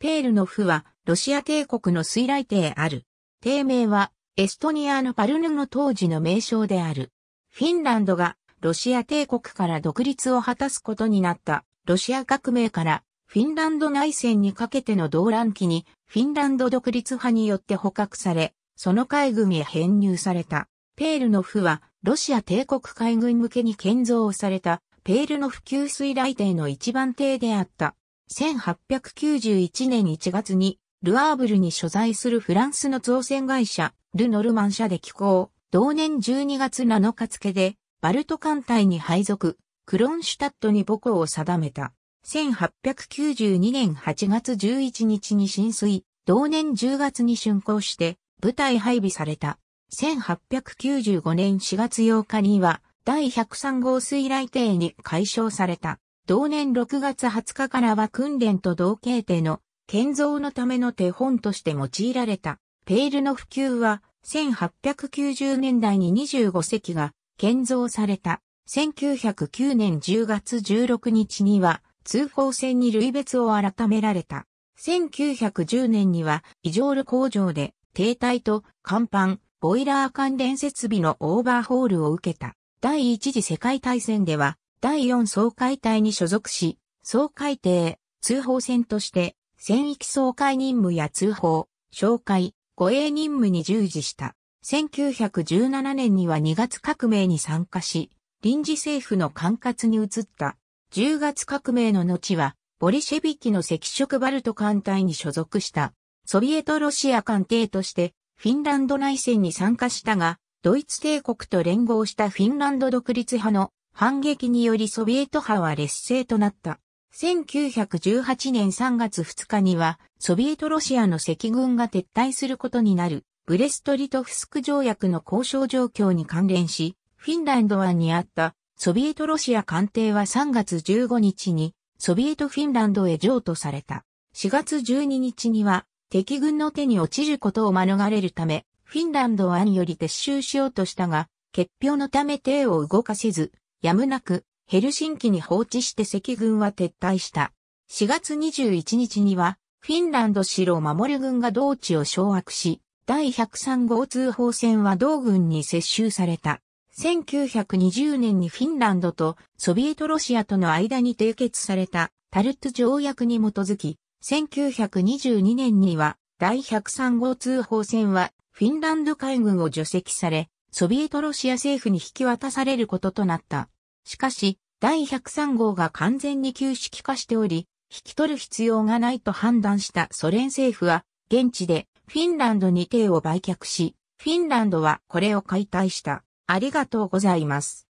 ペールの府は、ロシア帝国の水雷帝ある。帝名は、エストニアのパルヌの当時の名称である。フィンランドが、ロシア帝国から独立を果たすことになった、ロシア革命から、フィンランド内戦にかけての動乱期に、フィンランド独立派によって捕獲され、その海軍へ編入された。ペールの府は、ロシア帝国海軍向けに建造された、ペールのフ級水雷艇の一番艇であった。1891年1月に、ルアーブルに所在するフランスの造船会社、ル・ノルマン社で寄港、同年12月7日付で、バルト艦隊に配属、クロンシュタットに母校を定めた。1892年8月11日に浸水、同年10月に竣工して、部隊配備された。1895年4月8日には、第103号水雷艇に解消された。同年6月20日からは訓練と同型手の建造のための手本として用いられた。ペールの普及は1890年代に25隻が建造された。1909年10月16日には通報船に類別を改められた。1910年には異常ル工場で停滞と甲板、ボイラー関連設備のオーバーホールを受けた。第一次世界大戦では第4総会隊に所属し、総会艇、通報船として、戦域総会任務や通報、紹介、護衛任務に従事した。1917年には2月革命に参加し、臨時政府の管轄に移った。10月革命の後は、ボリシェビキの赤色バルト艦隊に所属した。ソビエトロシア艦艇として、フィンランド内戦に参加したが、ドイツ帝国と連合したフィンランド独立派の反撃によりソビエト派は劣勢となった。1918年3月2日には、ソビエトロシアの赤軍が撤退することになる、ブレストリトフスク条約の交渉状況に関連し、フィンランド湾にあったソビエトロシア艦艇は3月15日にソビエトフィンランドへ譲渡された。4月12日には敵軍の手に落ちることを免れるため、フィンランド湾より撤収しようとしたが、決票のため艇を動かせず、やむなくヘルシンキに放置して赤軍は撤退した。4月21日には、フィンランド城を守る軍が同地を掌握し、第103号通報戦は同軍に接収された。1920年にフィンランドとソビエトロシアとの間に締結されたタルト条約に基づき、1922年には第103号通報戦はフィンランド海軍を除籍され、ソビエトロシア政府に引き渡されることとなった。しかし、第103号が完全に旧式化しており、引き取る必要がないと判断したソ連政府は、現地でフィンランドに艇を売却し、フィンランドはこれを解体した。ありがとうございます。